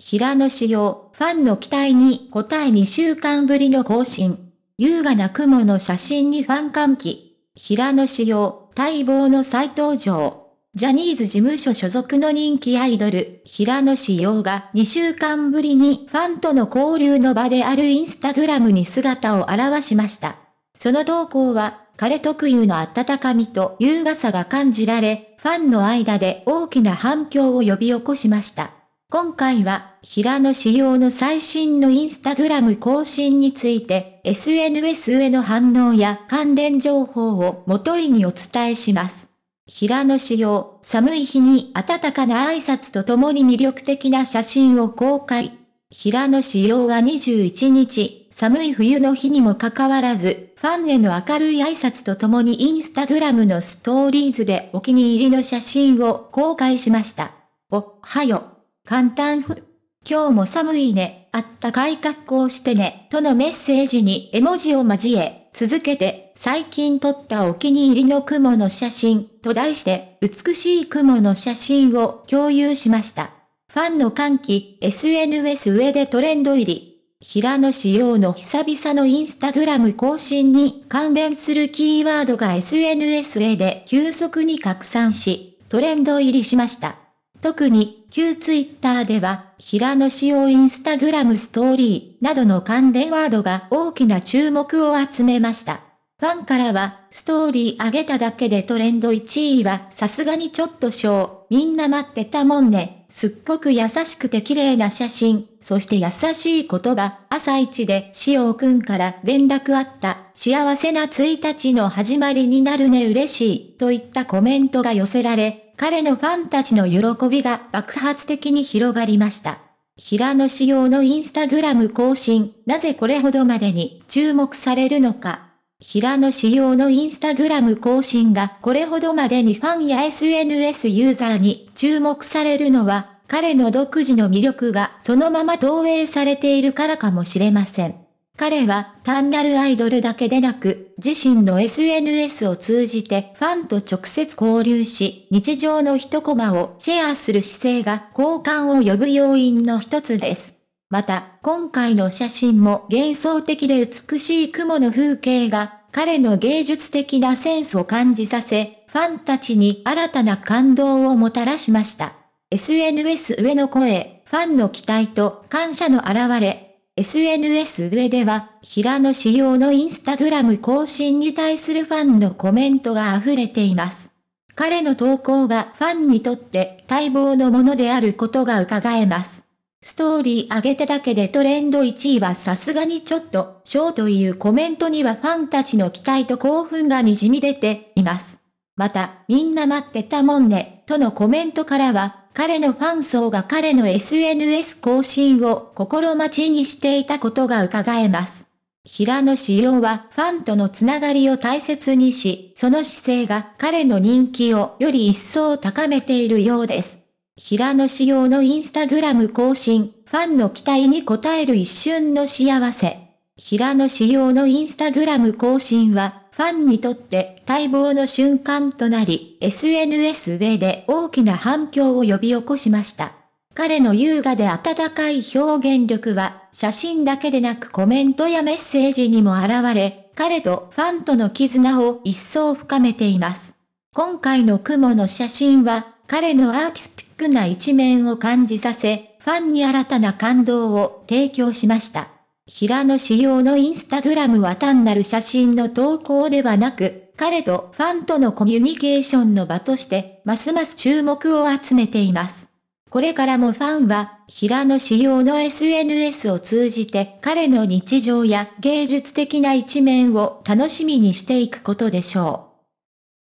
平野紫耀、ファンの期待に応え2週間ぶりの更新。優雅な雲の写真にファン歓喜。平野紫耀、待望の再登場。ジャニーズ事務所所属の人気アイドル、平野紫耀が2週間ぶりにファンとの交流の場であるインスタグラムに姿を現しました。その動向は、彼特有の温かみと優雅さが感じられ、ファンの間で大きな反響を呼び起こしました。今回は、平野仕様の最新のインスタグラム更新について、SNS への反応や関連情報をもといにお伝えします。平野仕様、寒い日に暖かな挨拶とともに魅力的な写真を公開。平野仕様は21日、寒い冬の日にもかかわらず、ファンへの明るい挨拶とともにインスタグラムのストーリーズでお気に入りの写真を公開しました。おはよ。簡単ふ。今日も寒いね、あったかい格好してね、とのメッセージに絵文字を交え、続けて、最近撮ったお気に入りの雲の写真、と題して、美しい雲の写真を共有しました。ファンの歓喜、SNS 上でトレンド入り。平野紫耀の久々のインスタグラム更新に関連するキーワードが SNS 上で急速に拡散し、トレンド入りしました。特に、旧ツイッターでは、平野紫耀インスタグラムストーリーなどの関連ワードが大きな注目を集めました。ファンからは、ストーリー上げただけでトレンド1位はさすがにちょっとショー。みんな待ってたもんね。すっごく優しくて綺麗な写真。そして優しい言葉。朝一で塩くんから連絡あった。幸せな1日の始まりになるね嬉しい。といったコメントが寄せられ、彼のファンたちの喜びが爆発的に広がりました。平野仕様のインスタグラム更新、なぜこれほどまでに注目されるのか。平野仕様のインスタグラム更新がこれほどまでにファンや SNS ユーザーに注目されるのは、彼の独自の魅力がそのまま投影されているからかもしれません。彼は単なるアイドルだけでなく、自身の SNS を通じてファンと直接交流し、日常の一コマをシェアする姿勢が好感を呼ぶ要因の一つです。また、今回の写真も幻想的で美しい雲の風景が、彼の芸術的なセンスを感じさせ、ファンたちに新たな感動をもたらしました。SNS 上の声、ファンの期待と感謝の表れ。SNS 上では、平野紫耀のインスタグラム更新に対するファンのコメントが溢れています。彼の投稿がファンにとって待望のものであることが伺えます。ストーリー上げてだけでトレンド1位はさすがにちょっと、ショーというコメントにはファンたちの期待と興奮が滲み出ています。また、みんな待ってたもんね、とのコメントからは、彼のファン層が彼の SNS 更新を心待ちにしていたことが伺えます。平野紫耀はファンとのつながりを大切にし、その姿勢が彼の人気をより一層高めているようです。平野仕様のインスタグラム更新、ファンの期待に応える一瞬の幸せ。平野仕様のインスタグラム更新は、ファンにとって待望の瞬間となり、SNS 上で大きな反響を呼び起こしました。彼の優雅で温かい表現力は、写真だけでなくコメントやメッセージにも現れ、彼とファンとの絆を一層深めています。今回の雲の写真は、彼のアーティストックな一面を感じさせ、ファンに新たな感動を提供しました。平野仕様のインスタグラムは単なる写真の投稿ではなく、彼とファンとのコミュニケーションの場として、ますます注目を集めています。これからもファンは、平野仕様の SNS を通じて彼の日常や芸術的な一面を楽しみにしていくことでしょう。